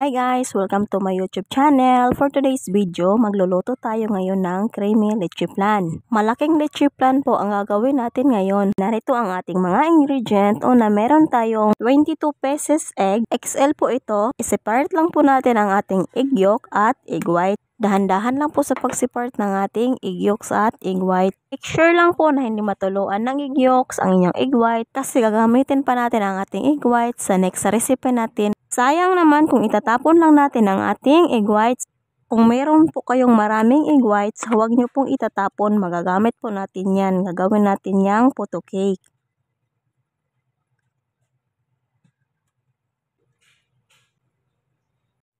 Hi guys! Welcome to my YouTube channel. For today's video, magluluto tayo ngayon ng creamy leche flan. Malaking leche flan po ang gagawin natin ngayon. Narito ang ating mga ingredient. Una, meron tayong 22 pieces egg. XL po ito. I-separate lang po natin ang ating egg yolk at egg white. Dahan-dahan lang po sa pagsipart ng ating egg yolks at egg white. Make sure lang po na hindi matuluan ng egg yolks ang inyong egg white kasi gagamitin pa natin ang ating egg white sa next recipe natin Sayang naman kung itatapon lang natin ang ating egg whites. Kung meron po kayong maraming egg whites, huwag nyo pong itatapon. Magagamit po natin yan. Gagawin natin yang photo cake.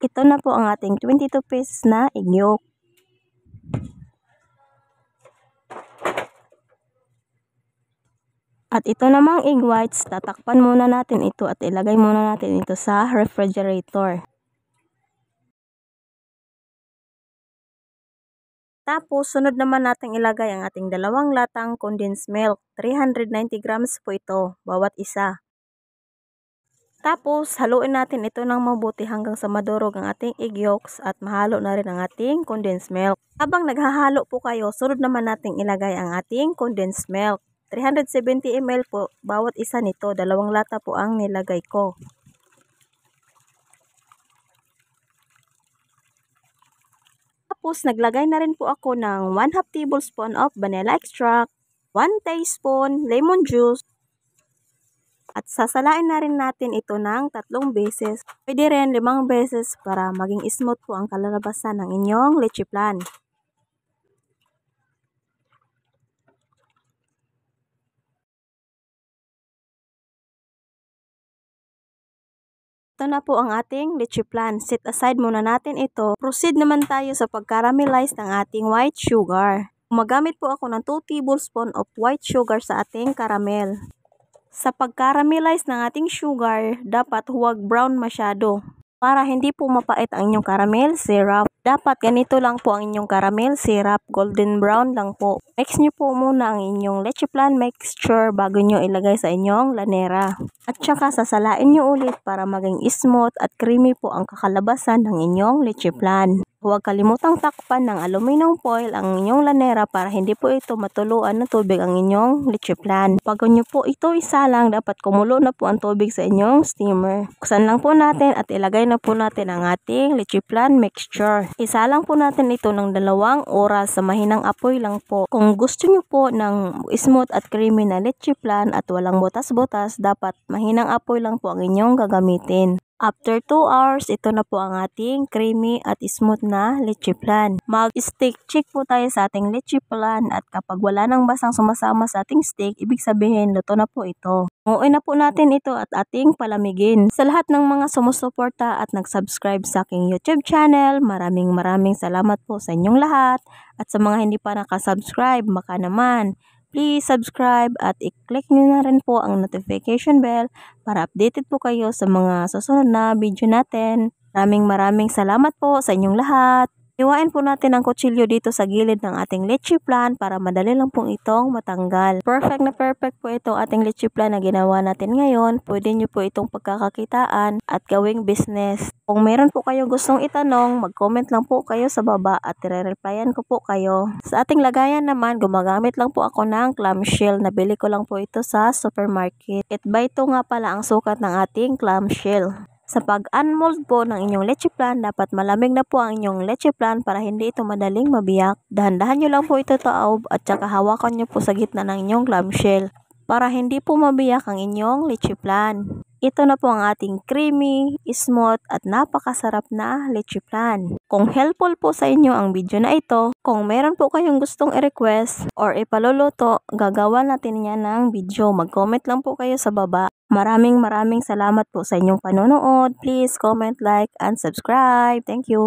Ito na po ang ating 22 pieces na egg yolk. At ito namang egg whites, tatakpan muna natin ito at ilagay muna natin ito sa refrigerator. Tapos, sunod naman natin ilagay ang ating dalawang latang condensed milk. 390 grams po ito, bawat isa. Tapos, haluin natin ito ng mabuti hanggang sa madurog ang ating egg yolks at mahalo na rin ang ating condensed milk. Habang naghahalo po kayo, sunod naman natin ilagay ang ating condensed milk. 370 ml po bawat isa nito. Dalawang lata po ang nilagay ko. Tapos naglagay na rin po ako ng 1 half tablespoon of vanilla extract, 1 teaspoon lemon juice, at sasalain na rin natin ito ng tatlong beses. Pwede rin limang beses para maging smooth po ang kalalabasan ng inyong leche plan. Ito na po ang ating lychee plan. Set aside muna natin ito. Proceed naman tayo sa pagkaramelize ng ating white sugar. Gumagamit po ako ng 2 tablespoon of white sugar sa ating caramel. Sa pagkaramelize ng ating sugar, dapat huwag brown masyado. Para hindi po mapait ang inyong caramel syrup, dapat ganito lang po ang inyong caramel syrup, golden brown lang po. Mix nyo po muna ang inyong leche plan mixture bago nyo ilagay sa inyong lanera. At saka sasalain nyo ulit para maging smooth at creamy po ang kakalabasan ng inyong leche plan. Huwag kalimutang takpan ng aluminum foil ang inyong lanera para hindi po ito matuluan ng tubig ang inyong leche plan. Pag nyo po ito isa lang, dapat kumulo na po ang tubig sa inyong steamer. Buksan lang po natin at ilagay na po natin ang ating leche plan mixture. Isa lang po natin ito ng dalawang oras sa mahinang apoy lang po. Kung gusto nyo po ng smooth at creamy na leche plan at walang butas-butas, dapat mahinang apoy lang po ang inyong gagamitin. After 2 hours, ito na po ang ating creamy at smooth na leche flan. Mag-stick check po tayo sa ating leche flan at kapag wala nang basang sumasama sa ating stick, ibig sabihin luto na po ito. Nguoy na po natin ito at ating palamigin. Sa lahat ng mga sumusuporta at nag-subscribe sa aking YouTube channel, maraming maraming salamat po sa inyong lahat. At sa mga hindi pa nakasubscribe, maka naman Please subscribe at i-click nyo na rin po ang notification bell para updated po kayo sa mga susunod na video natin. Maraming maraming salamat po sa inyong lahat. Hiwain po natin ang kutsilyo dito sa gilid ng ating leche plan para madali lang pong itong matanggal. Perfect na perfect po itong ating leche plan na ginawa natin ngayon. Pwede nyo po itong pagkakakitaan at gawing business. Kung meron po kayong gustong itanong, mag-comment lang po kayo sa baba at re-replyan ko po kayo. Sa ating lagayan naman, gumagamit lang po ako ng clamshell. Nabili ko lang po ito sa supermarket. 8 by 2 nga pala ang sukat ng ating clamshell. Sa pag-unmold po ng inyong leche plan, dapat malamig na po ang inyong leche plan para hindi ito madaling mabiyak. Dahan-dahan nyo lang po ito taob at saka hawakan nyo po sa gitna ng inyong clamshell para hindi po mabiyak ang inyong leche plan. Ito na po ang ating creamy, smooth at napakasarap na leche plan. Kung helpful po sa inyo ang video na ito, kung meron po kayong gustong i-request or ipaluluto, gagawa natin niya ng video. Mag-comment lang po kayo sa baba. Maraming maraming salamat po sa inyong panonood. Please comment, like, and subscribe. Thank you.